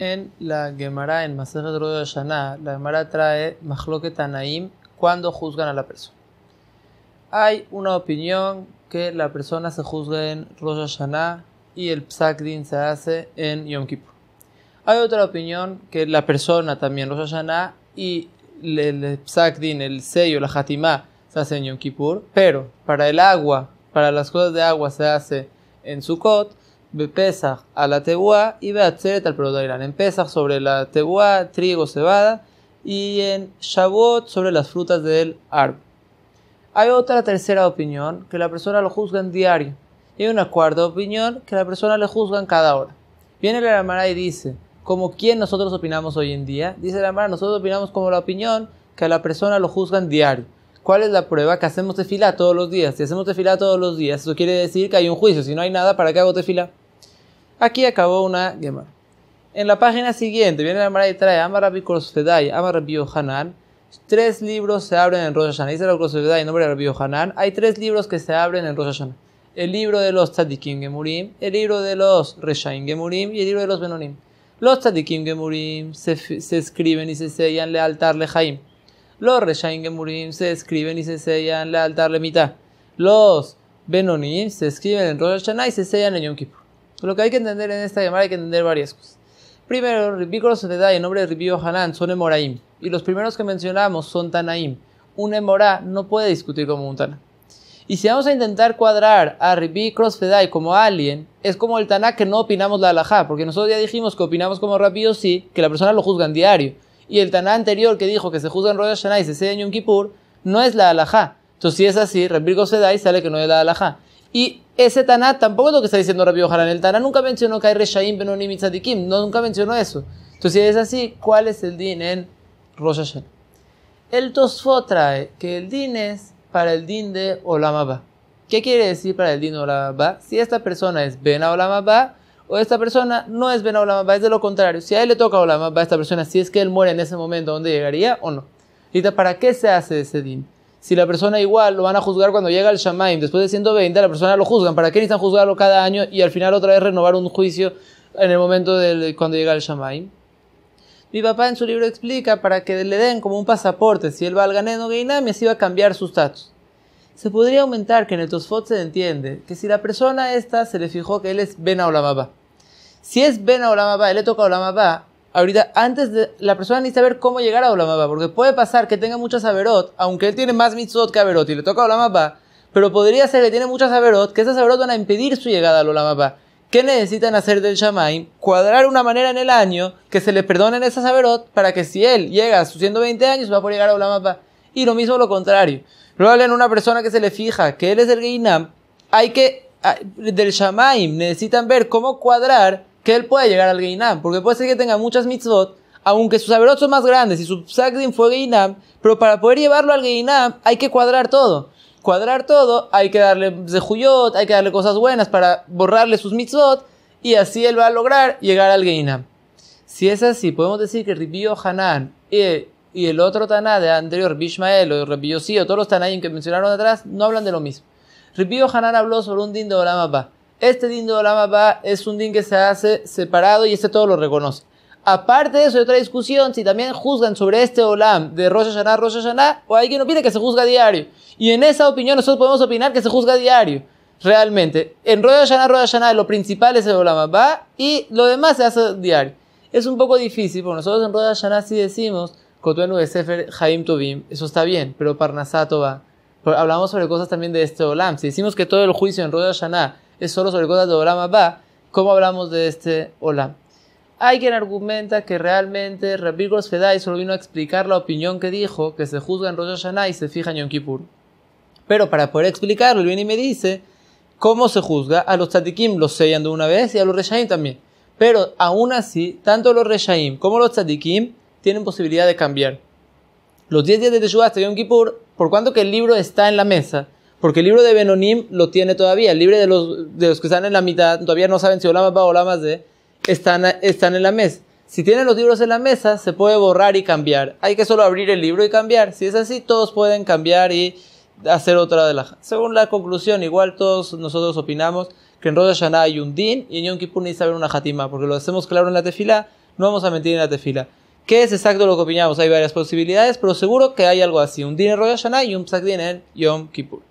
En la Gemara, en Masejet de Hashanah, la Gemara trae Mahloket cuando juzgan a la persona. Hay una opinión que la persona se juzga en Rosh Hashanah y el Psakdin se hace en Yom Kippur. Hay otra opinión que la persona también Rosh Hashanah y el Psakdin, el sello, la Hatimah, se hace en Yom Kippur, pero para el agua, para las cosas de agua se hace en Sukkot Pesach a la teguá y Beatzeret al Prodoirán. En Pesach sobre la teguá, trigo, cebada y en Shavuot sobre las frutas del árbol. Hay otra tercera opinión que la persona lo juzga en diario y hay una cuarta opinión que la persona le juzga en cada hora. Viene la Amara y dice, como quién nosotros opinamos hoy en día, dice la Amara, nosotros opinamos como la opinión que a la persona lo juzga en diario. ¿Cuál es la prueba? Que hacemos tefila todos los días. Si hacemos tefila todos los días, eso quiere decir que hay un juicio. Si no hay nada, ¿para qué hago tefila? Aquí acabó una Gemara. En la página siguiente viene la Mara y trae Amarabi Korsfedai, Amarabi Yohanan. Tres libros se abren en Rosh Hashanah. Dice la Korsfedai, nombre de Rabbi Yohanan. Hay tres libros que se abren en Rosh Hashanah. El libro de los Tzadikim Gemurim, el libro de los Reshaim Gemurim y el libro de los Benonim. Los Tzadikim Gemurim se, escriben y se sellan le altar le Jaim. Los Reshaim Gemurim se escriben y se sellan le altar le Mitah. Los Benonim se escriben en Rosh Hashanah y se sellan en Yom Kippur. Lo que hay que entender en esta llamada, hay que entender varias cosas. Primero, Cross Fedai, el nombre de Hanan son Emoraim. Y los primeros que mencionamos son Tanaim. Un Emorá no puede discutir como un Tana. Y si vamos a intentar cuadrar a Rabbi Crossfedai como alguien, es como el Taná que no opinamos la halajá, porque nosotros ya dijimos que opinamos como Rabbi sí, que la persona lo juzga en diario. Y el Taná anterior que dijo que se juzga en Rosh Hashanah y se sella en Yom Kippur, no es la halajá. Entonces, si es así, Rabbi Crossfedai sale que no es la halajá. Y ese Taná tampoco es lo que está diciendo Rabbi Ojalá. El Taná nunca mencionó que hay Reshaim, Benonim y No, nunca mencionó eso. Entonces, si es así, ¿cuál es el din en Rosh El Tosfo trae que el din es para el din de Olamaba. ¿Qué quiere decir para el din de Olamaba? Si esta persona es Ben Olamaba o esta persona no es Ben Olamaba, es de lo contrario. Si a él le toca Olamaba a esta persona, si es que él muere en ese momento, ¿dónde llegaría o no? ¿Y para qué se hace ese din? si la persona igual lo van a juzgar cuando llega al Shamaim, después de 120 la persona lo juzgan, ¿para qué necesitan juzgarlo cada año y al final otra vez renovar un juicio en el momento de cuando llega al Shamaim? Mi papá en su libro explica para que le den como un pasaporte, si él va al Ganeno y así va a cambiar su estatus. Se podría aumentar que en el Tosfot se entiende que si la persona esta se le fijó que él es Ben mamá. Si es Ben la él le toca mamá, ahorita, antes de, la persona necesita ver cómo llegar a Olamaba, porque puede pasar que tenga muchas Averot, aunque él tiene más Mitzot que Averot y le toca Olamaba, pero podría ser que tiene muchas Averot, que esas Averot van a impedir su llegada a Olamaba. ¿Qué necesitan hacer del Shamaim? Cuadrar una manera en el año que se le perdonen esas Averot para que si él llega a sus 120 años va a poder llegar a Olamaba. Y lo mismo lo contrario. Luego hablan una persona que se le fija que él es el Geinam, hay que, ah, del Shamaim, necesitan ver cómo cuadrar que él pueda llegar al Geinam, porque puede ser que tenga muchas mitzvot, aunque sus saberot son más grandes y su Sagdin fue Geinam, pero para poder llevarlo al Geinam hay que cuadrar todo. Cuadrar todo, hay que darle de zehuyot, hay que darle cosas buenas para borrarle sus mitzvot, y así él va a lograr llegar al Geinam. Si es así, podemos decir que Ribio Hanan eh, y, el otro Taná de anterior, Bishmael o Ribio o todos los Tanayim que mencionaron atrás, no hablan de lo mismo. Ribio Hanan habló sobre un din de este din de Olam es un din que se hace separado y este todo lo reconoce. Aparte de eso, hay otra discusión si también juzgan sobre este Olam de Rosh Hashanah, Rosh Hashanah, o hay quien opina que se juzga diario. Y en esa opinión nosotros podemos opinar que se juzga diario. Realmente, en Rosh Hashanah, Rosh Hashanah, lo principal es el Olam y lo demás se hace diario. Es un poco difícil, porque nosotros en Rosh Hashanah sí decimos, Kotuenu de Sefer Jaim Tobim, eso está bien, pero Parnasá Hablamos sobre cosas también de este Olam. Si decimos que todo el juicio en Rosh Hashanah es solo sobre cosas de Olam va. ¿Cómo hablamos de este Olam. Hay quien argumenta que realmente Rabbi Fedai solo vino a explicar la opinión que dijo, que se juzga en Rosh Hashanah y se fija en Yom Kippur. Pero para poder explicarlo, él viene y me dice cómo se juzga. A los tzadikim los sellan de una vez y a los reshaim también. Pero aún así, tanto los reshaim como los tzadikim tienen posibilidad de cambiar. Los 10 días de Teshuvah hasta Yom Kippur, por cuanto que el libro está en la mesa, porque el libro de Benonim lo tiene todavía. El libro de los, de los que están en la mitad, todavía no saben si Olamas va o Olamas de, están, están en la mesa. Si tienen los libros en la mesa, se puede borrar y cambiar. Hay que solo abrir el libro y cambiar. Si es así, todos pueden cambiar y hacer otra de la Según la conclusión, igual todos nosotros opinamos que en Rosh Hashanah hay un din y en Yom Kippur una jatima, porque lo hacemos claro en la tefila, no vamos a mentir en la tefila. ¿Qué es exacto lo que opinamos? Hay varias posibilidades, pero seguro que hay algo así. Un dinero de y un psak dinero y Yom Kippur.